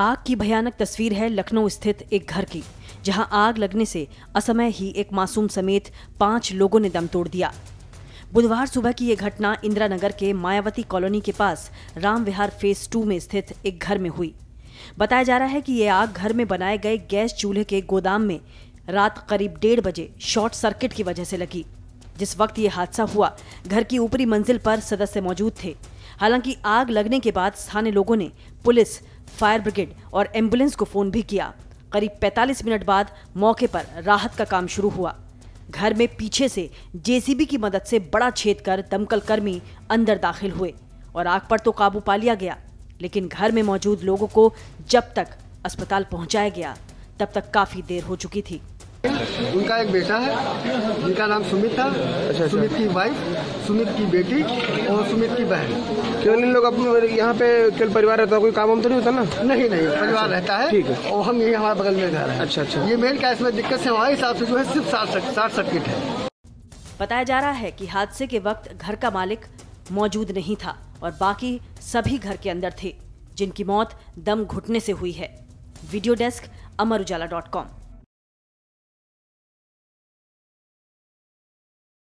आग की भयानक तस्वीर है लखनऊ स्थित एक घर की जहां आग लगने से असमय ही एक मासूम समेत पांच लोगों ने दम तोड़ दिया बुधवार सुबह की यह घटना इंदिरा नगर के मायावती कॉलोनी के पास राम विहार फेज टू में स्थित एक घर में हुई बताया जा रहा है कि यह आग घर में बनाए गए गैस चूल्हे के गोदाम में रात करीब डेढ़ बजे शॉर्ट सर्किट की वजह से लगी जिस वक्त ये हादसा हुआ घर की ऊपरी मंजिल पर सदस्य मौजूद थे हालांकि आग लगने के बाद स्थानीय लोगों ने पुलिस फायर ब्रिगेड और एम्बुलेंस को फोन भी किया करीब 45 मिनट बाद मौके पर राहत का काम शुरू हुआ घर में पीछे से जेसीबी की मदद से बड़ा छेद कर दमकल कर्मी अंदर दाखिल हुए और आग पर तो काबू पा लिया गया लेकिन घर में मौजूद लोगों को जब तक अस्पताल पहुंचाया गया तब तक काफी देर हो चुकी थी उनका एक बेटा है जिनका नाम सुमित था अच्छा, अच्छा। सुमित की वाइफ सुमित की बेटी और सुमित की बहन केवल इन लोग अपने यहाँ पे केवल परिवार रहता है कोई काम वाम तो नहीं होता ना नहीं नहीं परिवार रहता है ठीक है और हम यही हमारे बगल में घर है अच्छा अच्छा ये मेन क्या इसमें दिक्कत से हमारे हिसाब से जो है सिर्फ शार्ट सर्किट है बताया जा रहा है कि हादसे के वक्त घर का मालिक मौजूद नहीं था और बाकी सभी घर के अंदर थे जिनकी मौत दम घुटने से हुई है video desk Amar Ujala dot com